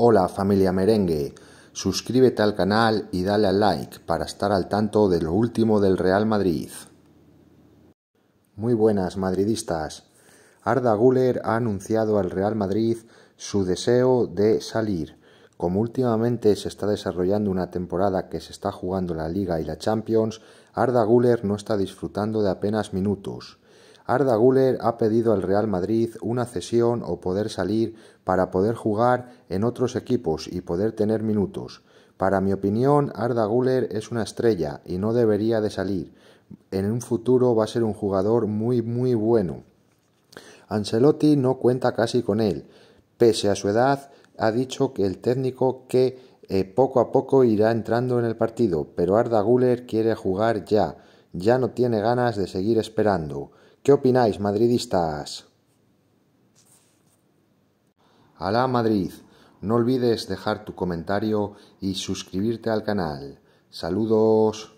Hola familia merengue, suscríbete al canal y dale al like para estar al tanto de lo último del Real Madrid. Muy buenas madridistas. Arda Guller ha anunciado al Real Madrid su deseo de salir. Como últimamente se está desarrollando una temporada que se está jugando la Liga y la Champions, Arda Guller no está disfrutando de apenas minutos. Arda Guller ha pedido al Real Madrid una cesión o poder salir para poder jugar en otros equipos y poder tener minutos. Para mi opinión, Arda Guller es una estrella y no debería de salir. En un futuro va a ser un jugador muy muy bueno. Ancelotti no cuenta casi con él. Pese a su edad, ha dicho que el técnico que eh, poco a poco irá entrando en el partido, pero Arda Guller quiere jugar ya, ya no tiene ganas de seguir esperando. ¿Qué opináis, madridistas? ¡Hala Madrid, no olvides dejar tu comentario y suscribirte al canal. Saludos.